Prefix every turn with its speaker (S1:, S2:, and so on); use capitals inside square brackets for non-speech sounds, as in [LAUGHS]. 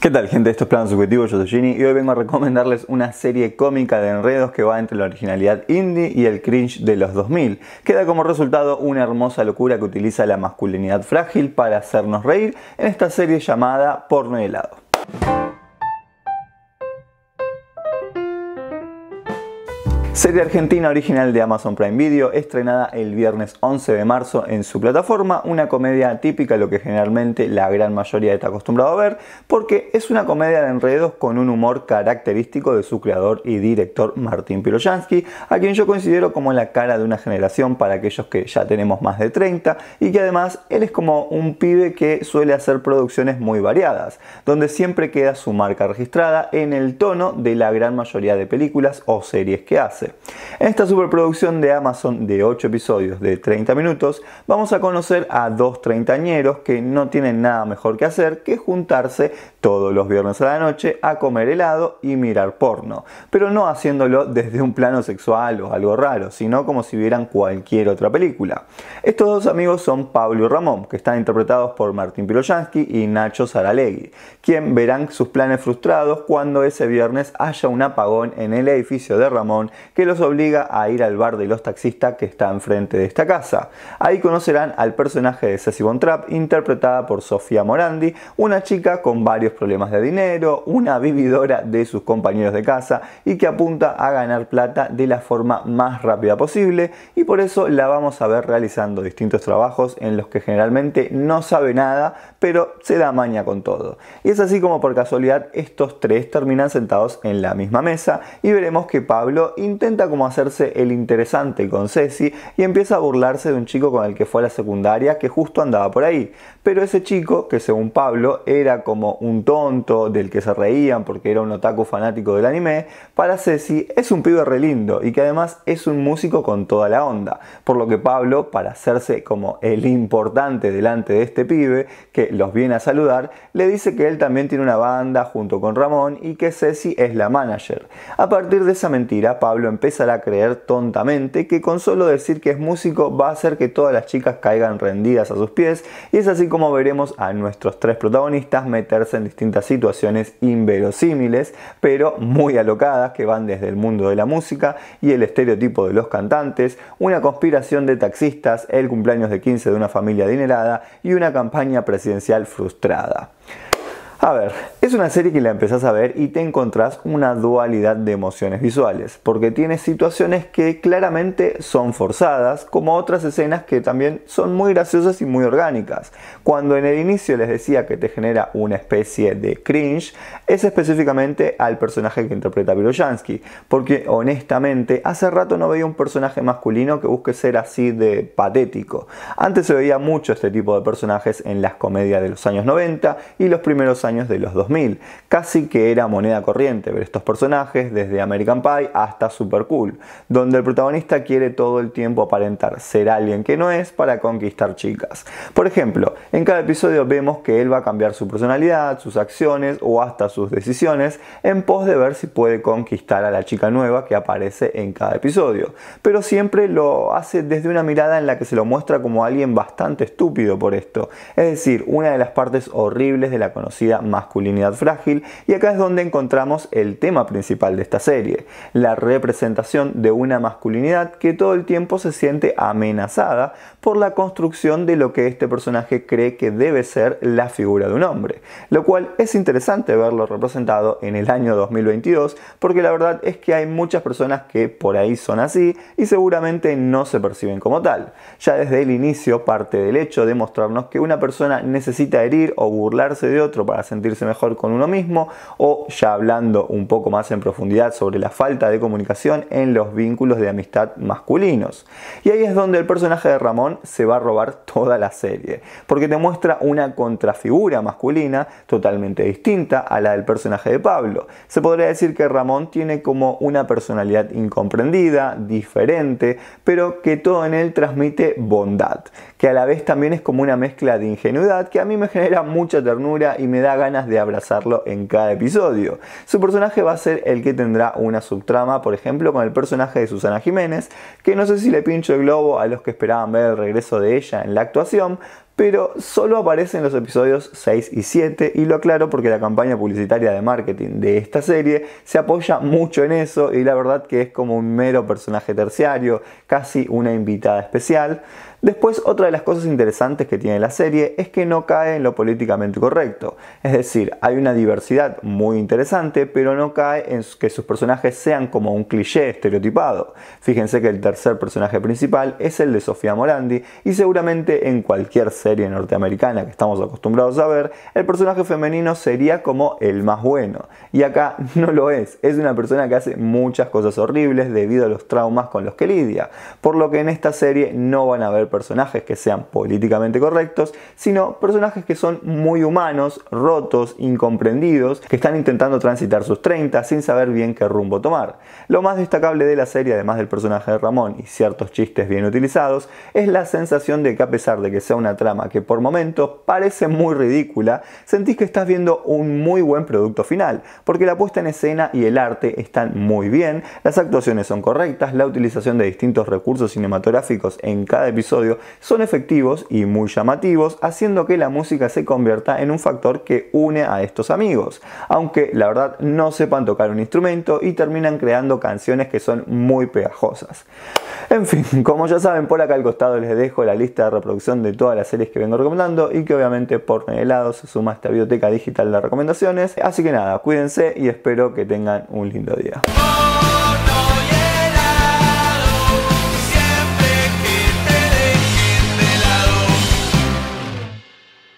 S1: ¿Qué tal gente? Esto es Plan Subjetivo, yo soy Gini y hoy vengo a recomendarles una serie cómica de enredos que va entre la originalidad indie y el cringe de los 2000. Queda como resultado una hermosa locura que utiliza la masculinidad frágil para hacernos reír en esta serie llamada Porno helado. Serie argentina original de Amazon Prime Video, estrenada el viernes 11 de marzo en su plataforma, una comedia típica, lo que generalmente la gran mayoría está acostumbrado a ver, porque es una comedia de enredos con un humor característico de su creador y director Martín Piroyansky, a quien yo considero como la cara de una generación para aquellos que ya tenemos más de 30 y que además él es como un pibe que suele hacer producciones muy variadas, donde siempre queda su marca registrada en el tono de la gran mayoría de películas o series que hace. En esta superproducción de Amazon de 8 episodios de 30 minutos, vamos a conocer a dos treintañeros que no tienen nada mejor que hacer que juntarse todos los viernes a la noche a comer helado y mirar porno, pero no haciéndolo desde un plano sexual o algo raro, sino como si vieran cualquier otra película. Estos dos amigos son Pablo y Ramón, que están interpretados por Martín Piroyansky y Nacho Saralegui, quien verán sus planes frustrados cuando ese viernes haya un apagón en el edificio de Ramón que los obliga a ir al bar de los taxistas que está enfrente de esta casa. Ahí conocerán al personaje de Ceci Von interpretada por Sofía Morandi, una chica con varios problemas de dinero, una vividora de sus compañeros de casa y que apunta a ganar plata de la forma más rápida posible y por eso la vamos a ver realizando distintos trabajos en los que generalmente no sabe nada, pero se da maña con todo. Y es así como por casualidad estos tres terminan sentados en la misma mesa y veremos que Pablo intenta intenta como hacerse el interesante con Ceci y empieza a burlarse de un chico con el que fue a la secundaria que justo andaba por ahí. Pero ese chico, que según Pablo era como un tonto del que se reían porque era un otaku fanático del anime, para Ceci es un pibe re lindo y que además es un músico con toda la onda. Por lo que Pablo, para hacerse como el importante delante de este pibe, que los viene a saludar, le dice que él también tiene una banda junto con Ramón y que Ceci es la manager. A partir de esa mentira, Pablo empezará a creer tontamente que con solo decir que es músico va a hacer que todas las chicas caigan rendidas a sus pies y es así como veremos a nuestros tres protagonistas meterse en distintas situaciones inverosímiles pero muy alocadas que van desde el mundo de la música y el estereotipo de los cantantes, una conspiración de taxistas, el cumpleaños de 15 de una familia adinerada y una campaña presidencial frustrada. A ver, es una serie que la empezás a ver y te encontrás una dualidad de emociones visuales, porque tiene situaciones que claramente son forzadas, como otras escenas que también son muy graciosas y muy orgánicas. Cuando en el inicio les decía que te genera una especie de cringe, es específicamente al personaje que interpreta Birojansky, porque honestamente hace rato no veía un personaje masculino que busque ser así de patético. Antes se veía mucho este tipo de personajes en las comedias de los años 90 y los primeros años años de los 2000. Casi que era moneda corriente ver estos personajes desde American Pie hasta Super Cool, donde el protagonista quiere todo el tiempo aparentar ser alguien que no es para conquistar chicas. Por ejemplo, en cada episodio vemos que él va a cambiar su personalidad, sus acciones o hasta sus decisiones en pos de ver si puede conquistar a la chica nueva que aparece en cada episodio. Pero siempre lo hace desde una mirada en la que se lo muestra como alguien bastante estúpido por esto. Es decir, una de las partes horribles de la conocida Masculinidad Frágil y acá es donde encontramos el tema principal de esta serie, la representación de una masculinidad que todo el tiempo se siente amenazada por la construcción de lo que este personaje cree que debe ser la figura de un hombre, lo cual es interesante verlo representado en el año 2022 porque la verdad es que hay muchas personas que por ahí son así y seguramente no se perciben como tal. Ya desde el inicio parte del hecho de mostrarnos que una persona necesita herir o burlarse de otro para sentirse mejor con uno mismo o ya hablando un poco más en profundidad sobre la falta de comunicación en los vínculos de amistad masculinos. Y ahí es donde el personaje de Ramón se va a robar toda la serie, porque te muestra una contrafigura masculina totalmente distinta a la del personaje de Pablo. Se podría decir que Ramón tiene como una personalidad incomprendida, diferente, pero que todo en él transmite bondad, que a la vez también es como una mezcla de ingenuidad que a mí me genera mucha ternura y me da ganas de abrazarlo en cada episodio. Su personaje va a ser el que tendrá una subtrama, por ejemplo, con el personaje de Susana Jiménez, que no sé si le pincho el globo a los que esperaban ver el regreso de ella en la actuación, pero solo aparece en los episodios 6 y 7 y lo aclaro porque la campaña publicitaria de marketing de esta serie se apoya mucho en eso y la verdad que es como un mero personaje terciario, casi una invitada especial. Después otra de las cosas interesantes que tiene la serie es que no cae en lo políticamente correcto, es decir, hay una diversidad muy interesante pero no cae en que sus personajes sean como un cliché estereotipado. Fíjense que el tercer personaje principal es el de Sofía Morandi y seguramente en cualquier serie serie norteamericana que estamos acostumbrados a ver, el personaje femenino sería como el más bueno. Y acá [LAUGHS] no lo es, es una persona que hace muchas cosas horribles debido a los traumas con los que lidia, por lo que en esta serie no van a haber personajes que sean políticamente correctos, sino personajes que son muy humanos, rotos, incomprendidos, que están intentando transitar sus 30 sin saber bien qué rumbo tomar. Lo más destacable de la serie, además del personaje de Ramón y ciertos chistes bien utilizados, es la sensación de que a pesar de que sea una trama que por momentos parece muy ridícula, sentís que estás viendo un muy buen producto final, porque la puesta en escena y el arte están muy bien, las actuaciones son correctas, la utilización de distintos recursos cinematográficos en cada episodio son efectivos y muy llamativos, haciendo que la música se convierta en un factor que une a estos amigos, aunque la verdad no sepan tocar un instrumento y terminan creando canciones que son muy pegajosas. En fin, como ya saben, por acá al costado les dejo la lista de reproducción de todas las series que vengo recomendando y que obviamente por lado se suma esta biblioteca digital de recomendaciones. Así que nada, cuídense y espero que tengan un lindo día.